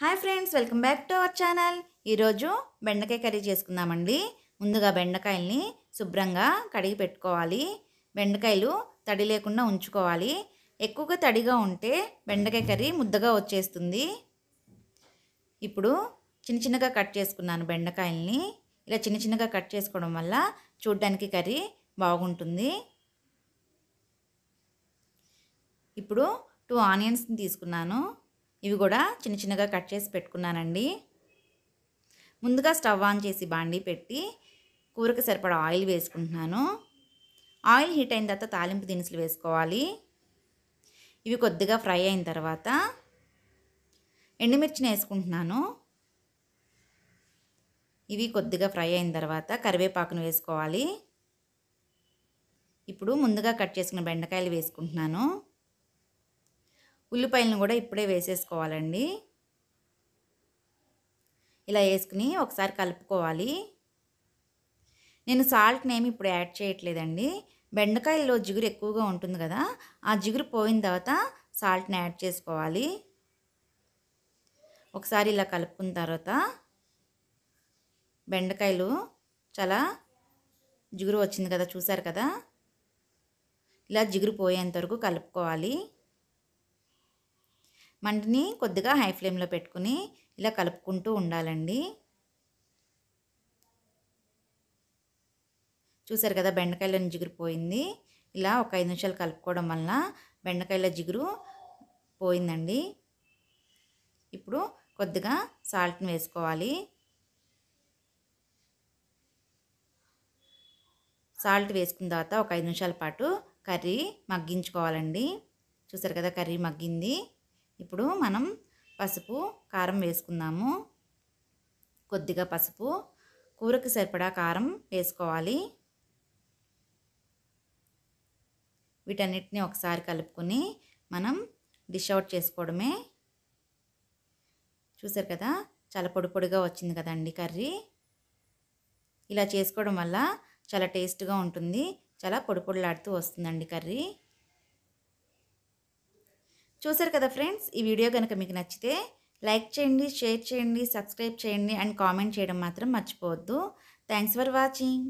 hi friends welcome back to our channel ఈరోజు బెండకాయ curry చేసుకుందామండి ముందుగా బెండకాయల్ని శుభ్రంగా కడిగి పెట్టుకోవాలి బెండకాయలు తడి లేకుండా ఉంచుకోవాలి ఎక్కువగా తడిగా ఉంటే బెండకాయ కర్రీ ముద్దగా వచ్చేస్తుంది ఇప్పుడు చిన్న చిన్నగా కట్ చేసుకున్నాను బెండకాయల్ని ఇలా చిన్న చిన్నగా కట్ చేసుకోవడం వల్ల చూడ్డానికి కర్రీ బాగుంటుంది ఇప్పుడు టూ ఆనియన్స్ని తీసుకున్నాను ఇవి కూడా చిన్న చిన్నగా కట్ చేసి పెట్టుకున్నానండి ముందుగా స్టవ్ ఆన్ చేసి బాండి పెట్టి కూరకు సరిపడా ఆయిల్ వేసుకుంటున్నాను ఆయిల్ హీట్ అయిన తర్వాత తాలింపు దినుసులు వేసుకోవాలి ఇవి కొద్దిగా ఫ్రై అయిన తర్వాత ఎండుమిర్చిని వేసుకుంటున్నాను ఇవి కొద్దిగా ఫ్రై అయిన తర్వాత కరివేపాకును వేసుకోవాలి ఇప్పుడు ముందుగా కట్ చేసుకున్న బెండకాయలు వేసుకుంటున్నాను ఉల్లిపాయలను కూడా ఇప్పుడే వేసేసుకోవాలండి ఇలా వేసుకుని ఒకసారి కలుపుకోవాలి నేను సాల్ట్ని ఏమి ఇప్పుడు యాడ్ చేయట్లేదండి బెండకాయల్లో జిగురు ఎక్కువగా ఉంటుంది కదా ఆ జిగురు పోయిన తర్వాత సాల్ట్ని యాడ్ చేసుకోవాలి ఒకసారి ఇలా కలుపుకున్న తర్వాత బెండకాయలు చాలా జిగురు వచ్చింది కదా చూసారు కదా ఇలా జిగురు పోయేంత వరకు కలుపుకోవాలి మంటని కొద్దిగా హై ఫ్లేమ్లో పెట్టుకుని ఇలా కలుపుకుంటూ ఉండాలండి చూసారు కదా బెండకాయల జిగురు పోయింది ఇలా ఒక ఐదు నిమిషాలు కలుపుకోవడం వల్ల బెండకాయల జిగురు పోయిందండి ఇప్పుడు కొద్దిగా సాల్ట్ని వేసుకోవాలి సాల్ట్ వేసుకున్న తర్వాత ఒక ఐదు నిమిషాల పాటు కర్రీ మగ్గించుకోవాలండి చూసారు కదా కర్రీ మగ్గింది ఇప్పుడు మనం పసుపు కారం వేసుకుందాము కొద్దిగా పసుపు కూరకు సరిపడా కారం వేసుకోవాలి వీటన్నిటిని ఒకసారి కలుపుకొని మనం డిష్ అవుట్ చేసుకోవడమే చూసారు కదా చాలా పొడి పొడిగా వచ్చింది కదండి కర్రీ ఇలా చేసుకోవడం వల్ల చాలా టేస్ట్గా ఉంటుంది చాలా పొడి పొడిలాడుతూ వస్తుందండి కర్రీ చూసారు కదా ఫ్రెండ్స్ ఈ వీడియో కనుక మీకు నచ్చితే లైక్ చేయండి షేర్ చేయండి సబ్స్క్రైబ్ చేయండి అండ్ కామెంట్ చేయడం మాత్రం మర్చిపోవద్దు థ్యాంక్స్ ఫర్ వాచింగ్